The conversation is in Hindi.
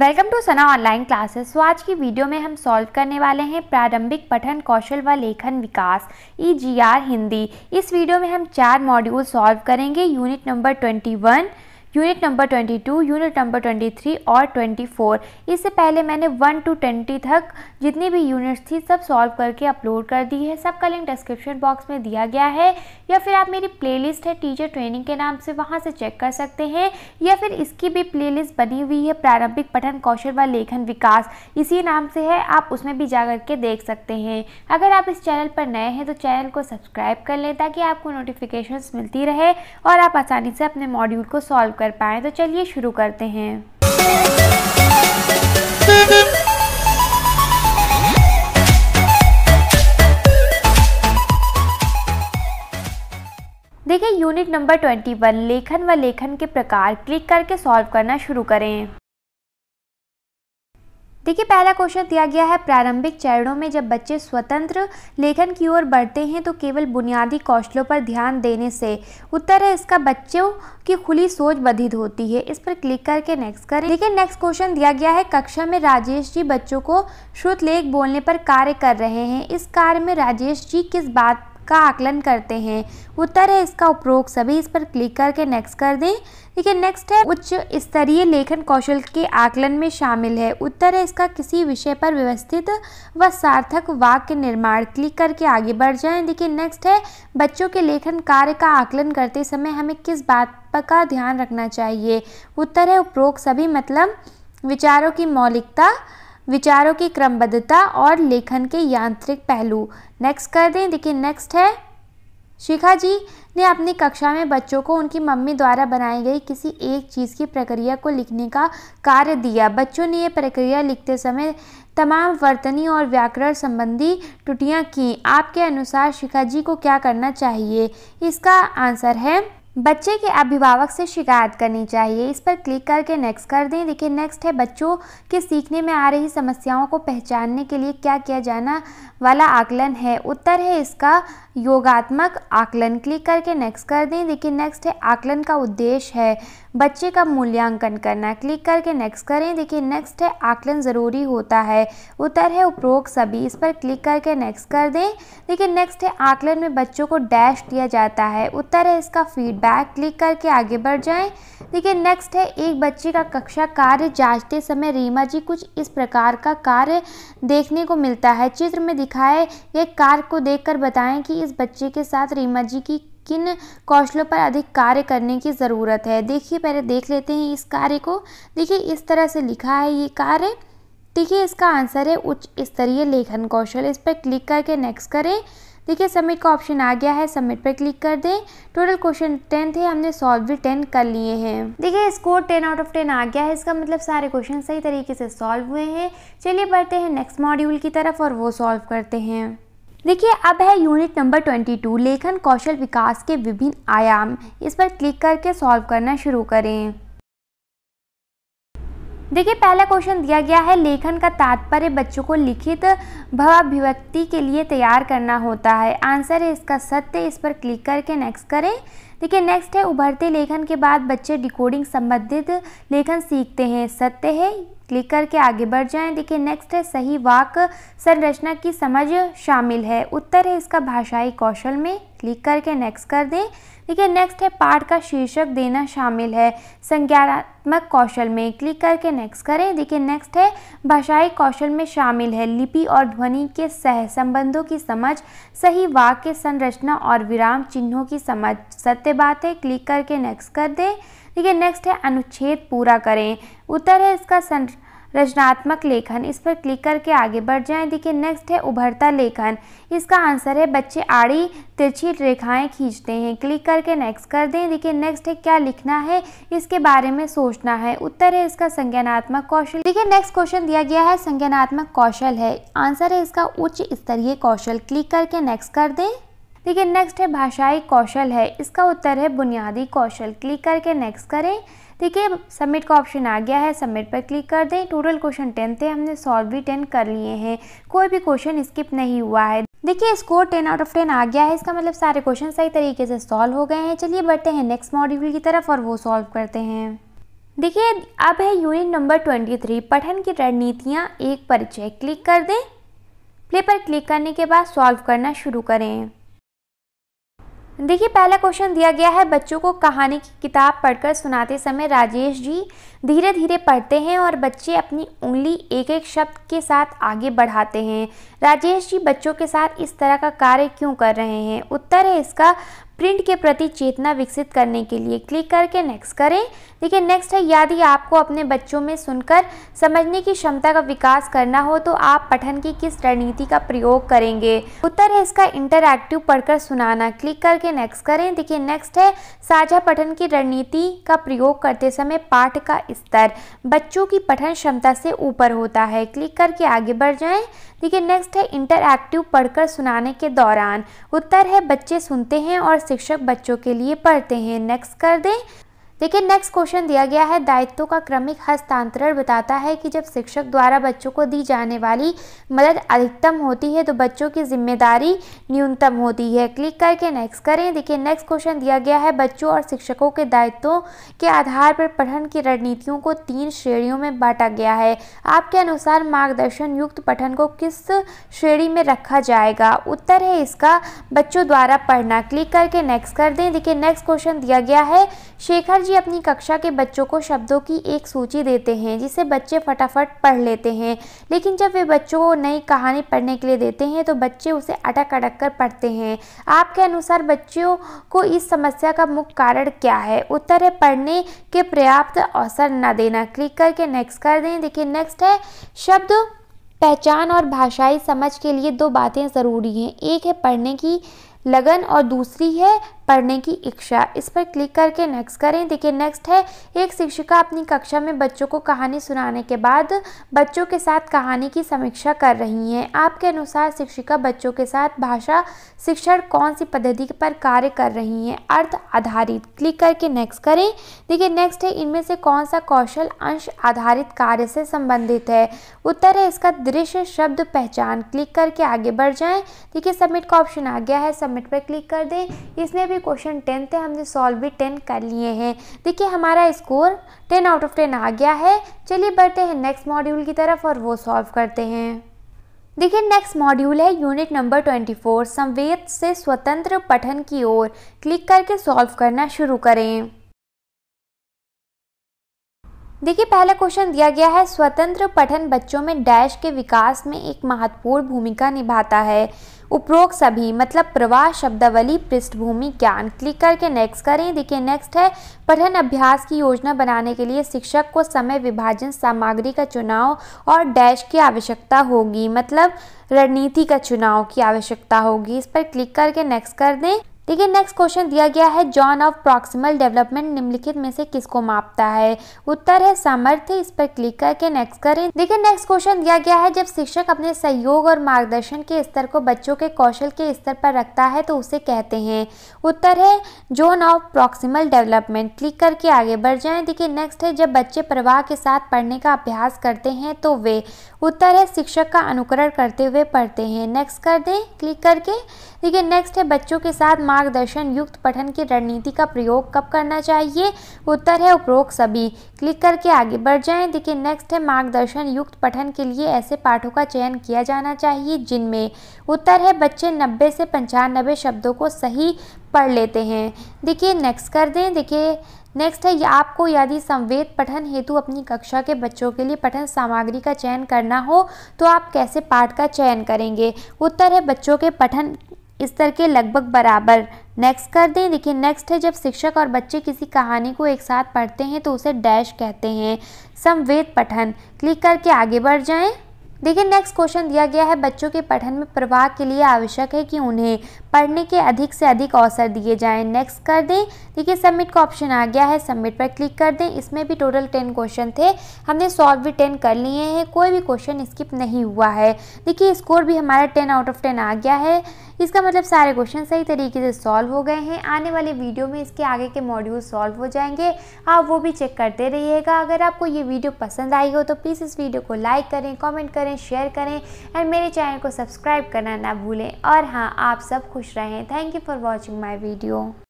welcome to Sana online classes so आज की वीडियो में हम सॉल्व करने वाले हैं प्रारंभिक पठन कौशल व लेखन विकास ई जी आर हिंदी इस वीडियो में हम चार मॉड्यूल सॉल्व करेंगे unit number twenty one unit number 22, unit number 23 और 24 इससे पहले मैंने 1 टू 20 तक जितनी भी यूनिट्स थी सब सॉल्व करके अपलोड कर दी है सबका लिंक डिस्क्रिप्शन बॉक्स में दिया गया है या फिर आप मेरी प्लेलिस्ट है टीचर ट्रेनिंग के नाम से वहाँ से चेक कर सकते हैं या फिर इसकी भी प्ले बनी हुई है प्रारंभिक पठन कौशल व लेखन विकास इसी नाम से है आप उसमें भी जा के देख सकते हैं अगर आप इस चैनल पर नए हैं तो चैनल को सब्सक्राइब कर लें ताकि आपको नोटिफिकेशंस मिलती रहे और आप आसानी से अपने मॉड्यूल को सॉल्व कर पाएँ तो चलिए शुरू करते हैं देखिए यूनिट नंबर 21 लेखन व लेखन के प्रकार क्लिक करके सॉल्व करना शुरू करें देखिए पहला क्वेश्चन दिया गया है प्रारंभिक चरणों में जब बच्चे स्वतंत्र लेखन की ओर बढ़ते हैं तो केवल बुनियादी कौशलों पर ध्यान देने से उत्तर है इसका बच्चों की खुली सोच बधित होती है इस पर क्लिक करके नेक्स्ट करें देखिए नेक्स्ट क्वेश्चन दिया गया है कक्षा में राजेश जी बच्चों को श्रुत लेख बोलने पर कार्य कर रहे हैं इस कार्य में राजेश जी किस बात का आकलन करते हैं उत्तर है इसका उपरोक्त सभी इस पर क्लिक करके नेक्स्ट कर दें देखिए नेक्स्ट है उच्च स्तरीय लेखन कौशल के आकलन में शामिल है उत्तर है इसका किसी विषय पर व्यवस्थित व सार्थक वाक्य निर्माण क्लिक करके आगे बढ़ जाएं देखिए नेक्स्ट है बच्चों के लेखन कार्य का आकलन करते समय हमें किस बात का ध्यान रखना चाहिए उत्तर है उपरोक्त सभी मतलब विचारों की मौलिकता विचारों की क्रमबद्धता और लेखन के यांत्रिक पहलू नेक्स्ट कर दें देखिए नेक्स्ट है शिखा जी ने अपनी कक्षा में बच्चों को उनकी मम्मी द्वारा बनाई गई किसी एक चीज़ की प्रक्रिया को लिखने का कार्य दिया बच्चों ने यह प्रक्रिया लिखते समय तमाम वर्तनी और व्याकरण संबंधी टुटियाँ की आपके अनुसार शिखा जी को क्या करना चाहिए इसका आंसर है बच्चे के अभिभावक से शिकायत करनी चाहिए इस पर क्लिक करके नेक्स्ट कर दें देखिए नेक्स्ट है बच्चों के सीखने में आ रही समस्याओं को पहचानने के लिए क्या किया जाना वाला आकलन है उत्तर है इसका योगात्मक आकलन क्लिक करके नेक्स्ट कर दें देखिए नेक्स्ट है आकलन का उद्देश्य है बच्चे का मूल्यांकन करना क्लिक करके नेक्स्ट करें देखिए नेक्स्ट है आकलन ज़रूरी होता है उत्तर है उपरोक्त सभी इस पर क्लिक करके नेक्स्ट कर दें देखिए नेक्स्ट है आकलन में बच्चों को डैश दिया जाता है उत्तर है इसका फीडबैक क्लिक करके आगे बढ़ जाए देखिए नेक्स्ट है एक बच्चे का कक्षा कार्य जांचते समय रीमा जी कुछ इस प्रकार का कार्य देखने को मिलता है चित्र में दिखाए गए कार्य को देखकर बताएं कि इस बच्चे के साथ रीमा जी की किन कौशलों पर अधिक कार्य करने की ज़रूरत है देखिए पहले देख लेते हैं इस कार्य को देखिए इस तरह से लिखा है ये कार्य देखिए इसका आंसर है उच्च स्तरीय लेखन कौशल इस पर क्लिक करके नेक्स्ट करें देखिए सबमिट का ऑप्शन आ गया है सबमिट पर क्लिक कर दें टोटल क्वेश्चन टेन थे हमने सॉल्व भी टेन कर लिए हैं देखिए score ten out of ten आ गया है इसका मतलब सारे क्वेश्चन सही तरीके से सॉल्व हुए हैं चलिए बढ़ते हैं नेक्स्ट मॉड्यूल की तरफ और वो सॉल्व करते हैं देखिए अब है यूनिट नंबर 22 लेखन कौशल विकास के विभिन्न आयाम इस पर क्लिक करके सॉल्व करना शुरू करें देखिए पहला क्वेश्चन दिया गया है लेखन का तात्पर्य बच्चों को लिखित भवाभिव्यक्ति के लिए तैयार करना होता है आंसर है इसका सत्य इस पर क्लिक करके नेक्स्ट करें देखिए नेक्स्ट है उभरते लेखन के बाद बच्चे डिकोडिंग संबंधित लेखन सीखते हैं सत्य है क्लिक करके आगे बढ़ जाएं देखिए नेक्स्ट है सही वाक संरचना की समझ शामिल है उत्तर है इसका भाषाई कौशल में क्लिक करके नेक्स्ट कर दें देखिए नेक्स्ट है पाठ का शीर्षक देना शामिल है संज्ञानात्मक कौशल में क्लिक करके नेक्स्ट करें देखिए नेक्स्ट है भाषाई कौशल में शामिल है लिपि और ध्वनि के सह संबंधों की समझ सही वाक्य संरचना और विराम चिन्हों की समझ सत्य बात है क्लिक करके नेक्स्ट कर दें देखिए नेक्स्ट है अनुच्छेद पूरा करें उत्तर है इसका संर रचनात्मक लेखन इस पर क्लिक करके आगे बढ़ जाएं देखिए नेक्स्ट है उभरता लेखन इसका आंसर है बच्चे आड़ी तिरछी रेखाएं खींचते हैं क्लिक करके नेक्स्ट कर दें देखिए नेक्स्ट है क्या लिखना है इसके बारे में सोचना है उत्तर है इसका संज्ञानात्मक कौशल देखिए नेक्स्ट क्वेश्चन दिया गया है संज्ञानात्मक कौशल है आंसर है इसका उच्च स्तरीय कौशल क्लिक करके नेक्स्ट कर दें ठीक है नेक्स्ट है भाषाई कौशल है इसका उत्तर है बुनियादी कौशल क्लिक करके नेक्स्ट करें ठीक है सबमिट का ऑप्शन आ गया है सबमिट पर क्लिक कर दें टोटल क्वेश्चन टेन थे हमने सॉल्व भी टेन कर लिए हैं कोई भी क्वेश्चन स्किप नहीं हुआ है देखिए score ten out of ten आ गया है इसका मतलब सारे क्वेश्चन सही तरीके से सॉल्व हो गए हैं चलिए बढ़ते हैं नेक्स्ट मॉड्यूल की तरफ और वो सॉल्व करते हैं देखिए अब है यूनिट नंबर ट्वेंटी थ्री पठन की रणनीतियाँ एक परिचय क्लिक कर दें प्ले पर क्लिक करने के बाद सॉल्व करना शुरू करें देखिए पहला क्वेश्चन दिया गया है बच्चों को कहानी की किताब पढ़कर सुनाते समय राजेश जी धीरे धीरे पढ़ते हैं और बच्चे अपनी उंगली एक एक शब्द के साथ आगे बढ़ाते हैं राजेश जी बच्चों के साथ इस तरह का कार्य क्यों कर रहे हैं उत्तर है इसका प्रिंट के प्रति चेतना विकसित करने के लिए क्लिक करके नेक्स्ट करें देखिए नेक्स्ट है यदि आपको अपने बच्चों में सुनकर समझने की क्षमता का विकास करना हो तो आप पठन की किस रणनीति का प्रयोग करेंगे उत्तर है इसका इंटरएक्टिव पढ़कर सुनाना क्लिक करके नेक्स्ट करें देखिए नेक्स्ट है साझा पठन की रणनीति का प्रयोग करते समय पाठ का स्तर बच्चों की पठन क्षमता से ऊपर होता है क्लिक करके आगे बढ़ जाएं देखिए नेक्स्ट है इंटरएक्टिव पढ़कर सुनाने के दौरान उत्तर है बच्चे सुनते हैं और शिक्षक बच्चों के लिए पढ़ते हैं नेक्स्ट कर दें देखिए नेक्स्ट क्वेश्चन दिया गया है दायित्व का क्रमिक हस्तांतरण बताता है कि जब शिक्षक द्वारा बच्चों को दी जाने वाली मदद अधिकतम होती है तो बच्चों की जिम्मेदारी न्यूनतम होती है क्लिक करके नेक्स्ट करें देखिए नेक्स्ट क्वेश्चन दिया गया है बच्चों और शिक्षकों के दायित्वों के आधार पर पठन की रणनीतियों को तीन श्रेणियों में बांटा गया है आपके अनुसार मार्गदर्शन युक्त पठन को किस श्रेणी में रखा जाएगा उत्तर है इसका बच्चों द्वारा पढ़ना क्लिक करके नेक्स्ट कर दें देखिए नेक्स्ट क्वेश्चन दिया गया है शेखर जी अपनी कक्षा के बच्चों को शब्दों की एक सूची देते हैं जिसे बच्चे फटाफट पढ़ लेते हैं लेकिन जब वे बच्चों को नई कहानी पढ़ने के लिए देते हैं तो बच्चे उसे अटक अटक कर पढ़ते हैं आपके अनुसार बच्चों को इस समस्या का मुख्य कारण क्या है उत्तर है पढ़ने के पर्याप्त अवसर न देना क्लिक करके नेक्स्ट कर दें देखिए नेक्स्ट है शब्द पहचान और भाषाई समझ के लिए दो बातें ज़रूरी हैं एक है पढ़ने की लगन और दूसरी है पढ़ने की इच्छा इस पर क्लिक करके नेक्स्ट करें देखिए नेक्स्ट है एक शिक्षिका अपनी कक्षा में बच्चों को कहानी सुनाने के बाद बच्चों के साथ कहानी की समीक्षा कर रही हैं आपके अनुसार शिक्षिका बच्चों के साथ भाषा शिक्षण कौन सी पद्धति पर कार्य कर रही हैं अर्थ आधारित क्लिक करके नेक्स्ट करें देखिए नेक्स्ट है इनमें से कौन सा कौशल अंश आधारित कार्य से संबंधित है उत्तर है इसका दृश्य शब्द पहचान क्लिक करके आगे बढ़ जाएं देखिए सबमिट का ऑप्शन आ गया है सबमिट पर क्लिक कर दें इसने भी भी क्वेश्चन टेन थे हमने सॉल्व भी टेन कर लिए हैं देखिए हमारा score ten out of ten आ गया है चलिए बढ़ते हैं नेक्स्ट मॉड्यूल की तरफ और वो सॉल्व करते हैं देखिए नेक्स्ट मॉड्यूल है यूनिट नंबर ट्वेंटी फोर संवेद से स्वतंत्र पठन की ओर क्लिक करके सॉल्व करना शुरू करें देखिए पहला क्वेश्चन दिया गया है स्वतंत्र पठन बच्चों में डैश के विकास में एक महत्वपूर्ण भूमिका निभाता है उपरोक्त सभी मतलब प्रवाह शब्दावली पृष्ठभूमि ज्ञान क्लिक करके नेक्स्ट करें देखिए नेक्स्ट है पठन अभ्यास की योजना बनाने के लिए शिक्षक को समय विभाजन सामग्री का चुनाव और डैश की आवश्यकता होगी मतलब रणनीति का चुनाव की आवश्यकता होगी इस पर क्लिक करके नेक्स्ट कर दें देखिए नेक्स्ट क्वेश्चन दिया गया है जॉन ऑफ प्रॉक्सिमल डेवलपमेंट निम्नलिखित में से किसको मापता है उत्तर है सामर्थ्य इस पर क्लिक करके नेक्स्ट करें देखिए नेक्स्ट क्वेश्चन दिया गया है जब शिक्षक अपने सहयोग और मार्गदर्शन के स्तर को बच्चों के कौशल के स्तर पर रखता है तो उसे कहते हैं उत्तर है zone of proximal development click करके आगे बढ़ जाए देखिए नेक्स्ट है जब बच्चे प्रवाह के साथ पढ़ने का अभ्यास करते हैं तो वे उत्तर है शिक्षक का अनुकरण करते हुए पढ़ते हैं नेक्स्ट कर दें क्लिक करके देखिए नेक्स्ट है बच्चों के साथ मार्गदर्शन युक्त पठन की रणनीति का प्रयोग कब करना चाहिए उत्तर है उपरोक्त सभी क्लिक करके आगे बढ़ जाएं देखिए नेक्स्ट है मार्गदर्शन युक्त पठन के लिए ऐसे पाठों का चयन किया जाना चाहिए जिनमें उत्तर है बच्चे नब्बे से पंचानबे शब्दों को सही पढ़ लेते हैं देखिए नेक्स्ट कर दें देखिए नेक्स्ट है आपको यदि संवेद पठन हेतु अपनी कक्षा के बच्चों के लिए पठन सामग्री का चयन करना हो तो आप कैसे पाठ का चयन करेंगे उत्तर है बच्चों के पठन इस तरह के लगभग बराबर नेक्स्ट कर दें देखिए नेक्स्ट है जब शिक्षक और बच्चे किसी कहानी को एक साथ पढ़ते हैं तो उसे डैश कहते हैं समवेद पठन क्लिक करके आगे बढ़ जाएं देखिए नेक्स्ट क्वेश्चन दिया गया है बच्चों के पठन में प्रवाह के लिए आवश्यक है कि उन्हें पढ़ने के अधिक से अधिक अवसर दिए जाएं नेक्स्ट कर दें देखिए सबमिट का ऑप्शन आ गया है सबमिट पर क्लिक कर दें इसमें भी टोटल टेन क्वेश्चन थे हमने सॉल्व भी टेन कर लिए हैं कोई भी क्वेश्चन स्किप नहीं हुआ है देखिए स्कोर भी हमारा टेन आउट ऑफ टेन आ गया है इसका मतलब सारे क्वेश्चन सही तरीके से सॉल्व हो गए हैं आने वाले वीडियो में इसके आगे के मॉड्यूल सॉल्व हो जाएंगे आप वो भी चेक करते रहिएगा अगर आपको ये वीडियो पसंद आई हो तो प्लीज़ इस वीडियो को लाइक करें कॉमेंट करें शेयर करें एंड मेरे चैनल को सब्सक्राइब करना ना भूलें और हाँ आप सब खुश रहें thank you for watching my video